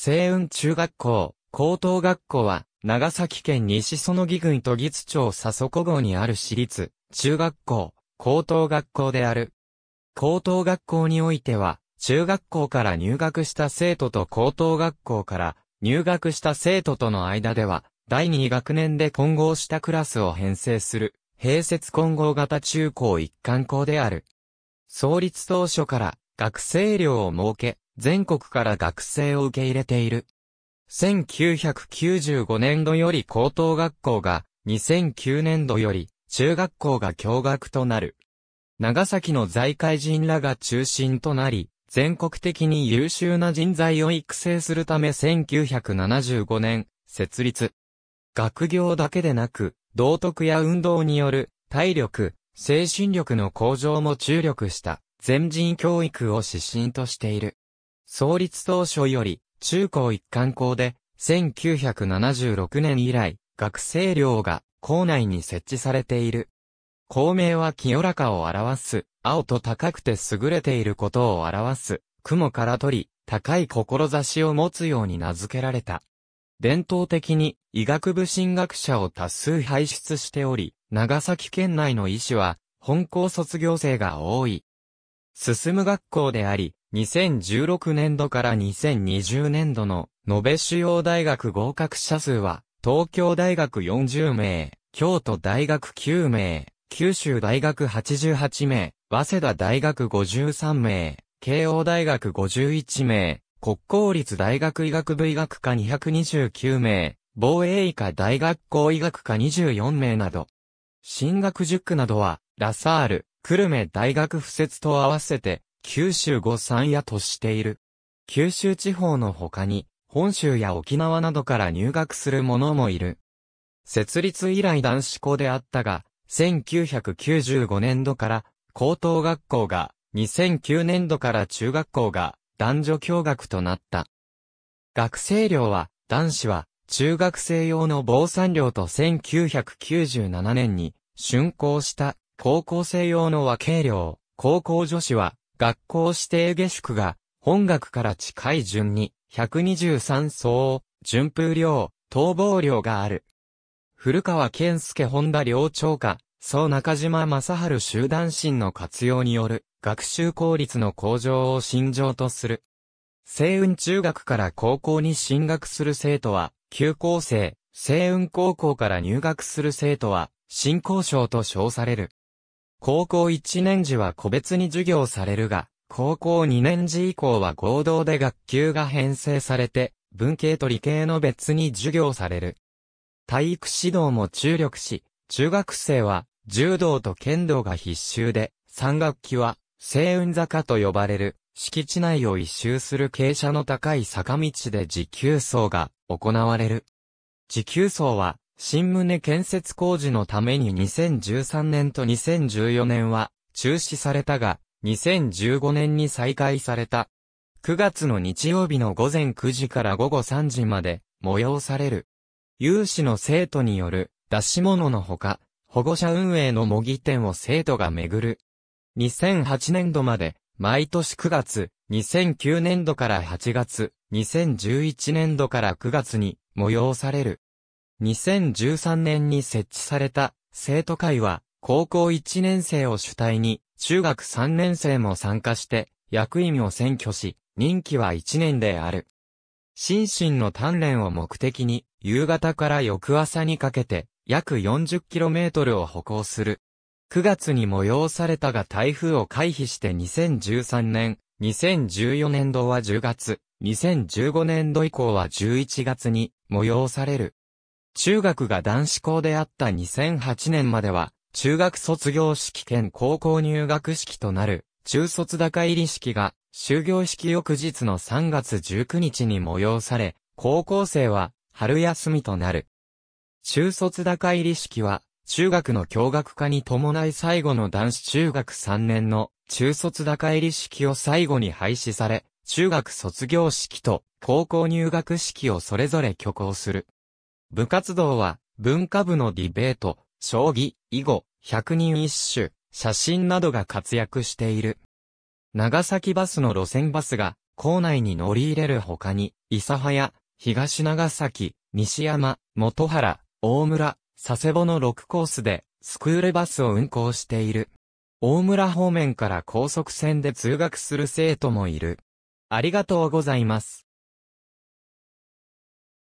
西雲中学校、高等学校は、長崎県西園木郡都議津町佐底号にある私立、中学校、高等学校である。高等学校においては、中学校から入学した生徒と高等学校から入学した生徒との間では、第2学年で混合したクラスを編成する、併設混合型中高一貫校である。創立当初から学生寮を設け、全国から学生を受け入れている。1995年度より高等学校が、2009年度より中学校が共学となる。長崎の在会人らが中心となり、全国的に優秀な人材を育成するため1975年、設立。学業だけでなく、道徳や運動による体力、精神力の向上も注力した全人教育を指針としている。創立当初より、中高一貫校で、1976年以来、学生寮が校内に設置されている。校名は清らかを表す、青と高くて優れていることを表す、雲から取り、高い志を持つように名付けられた。伝統的に医学部進学者を多数輩出しており、長崎県内の医師は、本校卒業生が多い。進む学校であり、2016年度から2020年度の延べ主要大学合格者数は、東京大学40名、京都大学9名、九州大学88名、早稲田大学53名、慶応大学51名、国公立大学医学部医学科229名、防衛医科大学校医学科24名など、進学塾などは、ラサール、久留米大学附設と合わせて、九州五山屋としている。九州地方の他に、本州や沖縄などから入学する者もいる。設立以来男子校であったが、1995年度から高等学校が、2009年度から中学校が男女共学となった。学生寮は、男子は中学生用の防産寮と1997年に竣工した高校生用の和計量、高校女子は、学校指定下宿が、本学から近い順に、123層、順風量、逃亡量がある。古川健介本田寮長家、総中島正春集団心の活用による、学習効率の向上を心情とする。西雲中学から高校に進学する生徒は、休校生、西雲高校から入学する生徒は、新校賞と称される。高校1年時は個別に授業されるが、高校2年時以降は合同で学級が編成されて、文系と理系の別に授業される。体育指導も注力し、中学生は柔道と剣道が必修で、三学期は星雲坂と呼ばれる敷地内を一周する傾斜の高い坂道で持久走が行われる。持久走は新棟建設工事のために2013年と2014年は中止されたが、2015年に再開された。9月の日曜日の午前9時から午後3時まで催される。有志の生徒による出し物のほか、保護者運営の模擬店を生徒が巡る。2008年度まで、毎年9月、2009年度から8月、2011年度から9月に催される。2013年に設置された生徒会は高校1年生を主体に中学3年生も参加して役員を選挙し、任期は1年である。心身の鍛錬を目的に夕方から翌朝にかけて約 40km を歩行する。9月に催されたが台風を回避して2013年、2014年度は10月、2015年度以降は11月に催される。中学が男子校であった2008年までは、中学卒業式兼高校入学式となる、中卒高入り式が、終業式翌日の3月19日に催され、高校生は、春休みとなる。中卒高入り式は、中学の教学化に伴い最後の男子中学3年の中卒高入り式を最後に廃止され、中学卒業式と高校入学式をそれぞれ挙行する。部活動は、文化部のディベート、将棋、囲碁、百人一首、写真などが活躍している。長崎バスの路線バスが、校内に乗り入れる他に、諫早、東長崎、西山、元原、大村、佐世保の6コースで、スクールバスを運行している。大村方面から高速線で通学する生徒もいる。ありがとうございます。